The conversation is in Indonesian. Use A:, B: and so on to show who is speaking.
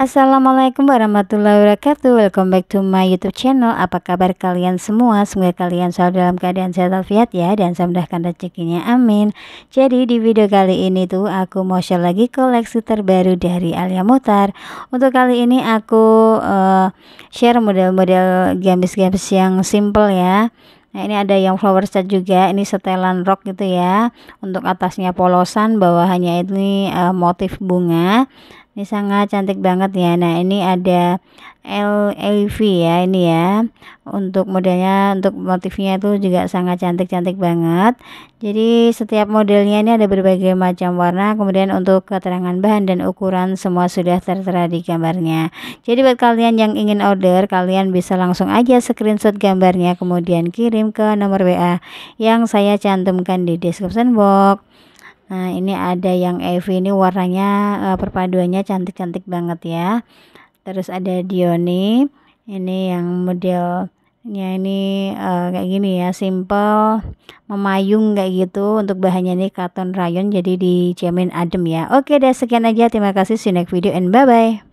A: Assalamualaikum warahmatullahi wabarakatuh Welcome back to my youtube channel Apa kabar kalian semua Semoga kalian selalu dalam keadaan sehat afiat ya Dan saya mudahkan rezekinya amin Jadi di video kali ini tuh Aku mau share lagi koleksi terbaru dari Alia Mutar Untuk kali ini aku uh, Share model-model gamis-gamis yang simple ya Nah ini ada yang flower set juga ini setelan rok gitu ya untuk atasnya polosan bawahnya ini uh, motif bunga ini sangat cantik banget ya nah ini ada LAV ya ini ya untuk modelnya untuk motifnya itu juga sangat cantik-cantik banget jadi setiap modelnya ini ada berbagai macam warna kemudian untuk keterangan bahan dan ukuran semua sudah tertera di gambarnya jadi buat kalian yang ingin order kalian bisa langsung aja screenshot gambarnya kemudian kirim ke nomor WA yang saya cantumkan di description box Nah, ini ada yang ev ini warnanya uh, perpaduannya cantik-cantik banget ya. Terus ada Dioni. Ini yang modelnya ini uh, kayak gini ya, simple, memayung kayak gitu. Untuk bahannya ini karton rayon jadi dijamin adem ya. Oke deh, sekian aja. Terima kasih. See you next video and bye-bye.